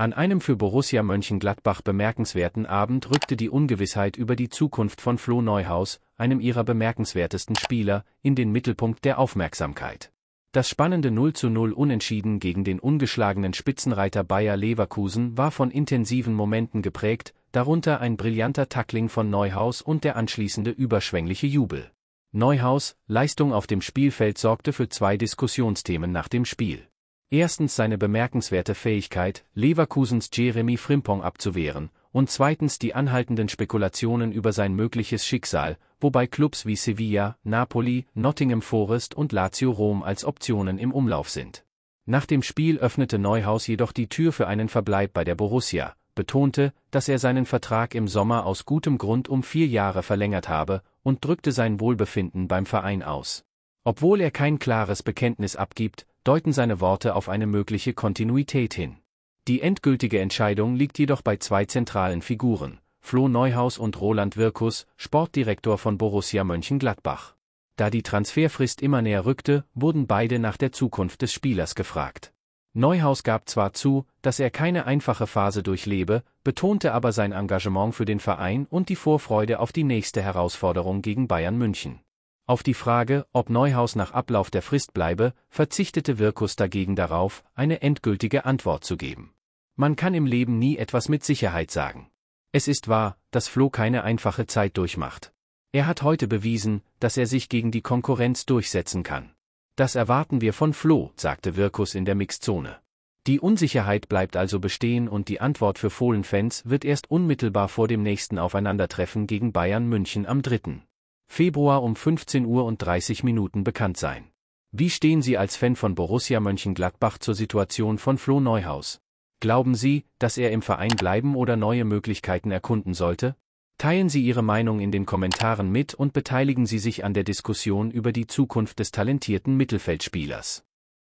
An einem für Borussia Mönchengladbach bemerkenswerten Abend rückte die Ungewissheit über die Zukunft von Flo Neuhaus, einem ihrer bemerkenswertesten Spieler, in den Mittelpunkt der Aufmerksamkeit. Das spannende 0 zu 0 Unentschieden gegen den ungeschlagenen Spitzenreiter Bayer Leverkusen war von intensiven Momenten geprägt, darunter ein brillanter Tackling von Neuhaus und der anschließende überschwängliche Jubel. Neuhaus, Leistung auf dem Spielfeld sorgte für zwei Diskussionsthemen nach dem Spiel. Erstens seine bemerkenswerte Fähigkeit, Leverkusens Jeremy Frimpong abzuwehren, und zweitens die anhaltenden Spekulationen über sein mögliches Schicksal, wobei Clubs wie Sevilla, Napoli, Nottingham Forest und Lazio Rom als Optionen im Umlauf sind. Nach dem Spiel öffnete Neuhaus jedoch die Tür für einen Verbleib bei der Borussia, betonte, dass er seinen Vertrag im Sommer aus gutem Grund um vier Jahre verlängert habe und drückte sein Wohlbefinden beim Verein aus. Obwohl er kein klares Bekenntnis abgibt, deuten seine Worte auf eine mögliche Kontinuität hin. Die endgültige Entscheidung liegt jedoch bei zwei zentralen Figuren, Flo Neuhaus und Roland Wirkus, Sportdirektor von Borussia Mönchengladbach. Da die Transferfrist immer näher rückte, wurden beide nach der Zukunft des Spielers gefragt. Neuhaus gab zwar zu, dass er keine einfache Phase durchlebe, betonte aber sein Engagement für den Verein und die Vorfreude auf die nächste Herausforderung gegen Bayern München. Auf die Frage, ob Neuhaus nach Ablauf der Frist bleibe, verzichtete Wirkus dagegen darauf, eine endgültige Antwort zu geben. Man kann im Leben nie etwas mit Sicherheit sagen. Es ist wahr, dass Flo keine einfache Zeit durchmacht. Er hat heute bewiesen, dass er sich gegen die Konkurrenz durchsetzen kann. Das erwarten wir von Flo, sagte Wirkus in der Mixzone. Die Unsicherheit bleibt also bestehen und die Antwort für Fohlenfans wird erst unmittelbar vor dem nächsten Aufeinandertreffen gegen Bayern München am 3. Februar um 15 Uhr und 30 Minuten bekannt sein. Wie stehen Sie als Fan von Borussia Mönchengladbach zur Situation von Flo Neuhaus? Glauben Sie, dass er im Verein bleiben oder neue Möglichkeiten erkunden sollte? Teilen Sie Ihre Meinung in den Kommentaren mit und beteiligen Sie sich an der Diskussion über die Zukunft des talentierten Mittelfeldspielers.